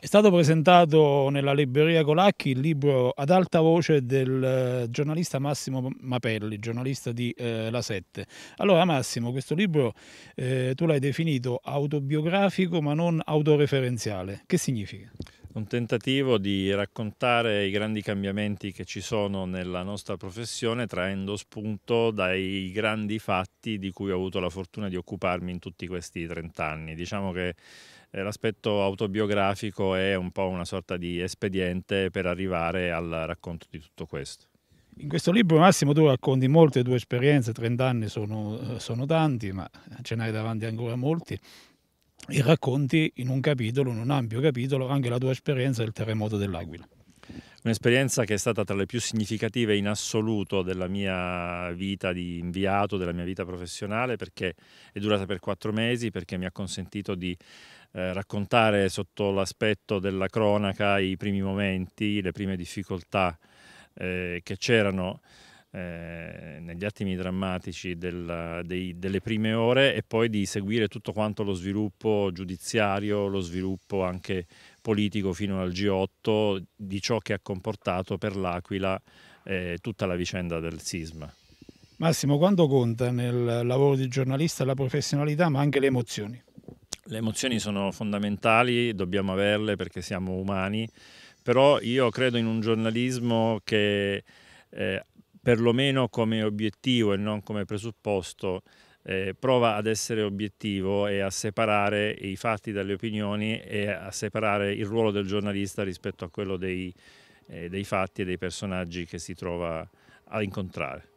È stato presentato nella libreria Colacchi il libro ad alta voce del eh, giornalista Massimo Mapelli, giornalista di eh, La Sette. Allora Massimo, questo libro eh, tu l'hai definito autobiografico ma non autoreferenziale. Che significa? un tentativo di raccontare i grandi cambiamenti che ci sono nella nostra professione traendo spunto dai grandi fatti di cui ho avuto la fortuna di occuparmi in tutti questi 30 anni. Diciamo che eh, l'aspetto autobiografico è un po' una sorta di espediente per arrivare al racconto di tutto questo. In questo libro Massimo tu racconti molte tue esperienze, 30 anni sono, eh, sono tanti, ma ce n'hai davanti ancora molti, e racconti in un capitolo, in un ampio capitolo, anche la tua esperienza del terremoto dell'Aquila. Un'esperienza che è stata tra le più significative in assoluto della mia vita di inviato, della mia vita professionale, perché è durata per quattro mesi, perché mi ha consentito di eh, raccontare sotto l'aspetto della cronaca i primi momenti, le prime difficoltà eh, che c'erano eh, negli attimi drammatici della, dei, delle prime ore e poi di seguire tutto quanto lo sviluppo giudiziario, lo sviluppo anche politico fino al G8 di ciò che ha comportato per l'Aquila eh, tutta la vicenda del sisma. Massimo, quanto conta nel lavoro di giornalista la professionalità ma anche le emozioni? Le emozioni sono fondamentali, dobbiamo averle perché siamo umani, però io credo in un giornalismo che eh, perlomeno come obiettivo e non come presupposto, eh, prova ad essere obiettivo e a separare i fatti dalle opinioni e a separare il ruolo del giornalista rispetto a quello dei, eh, dei fatti e dei personaggi che si trova a incontrare.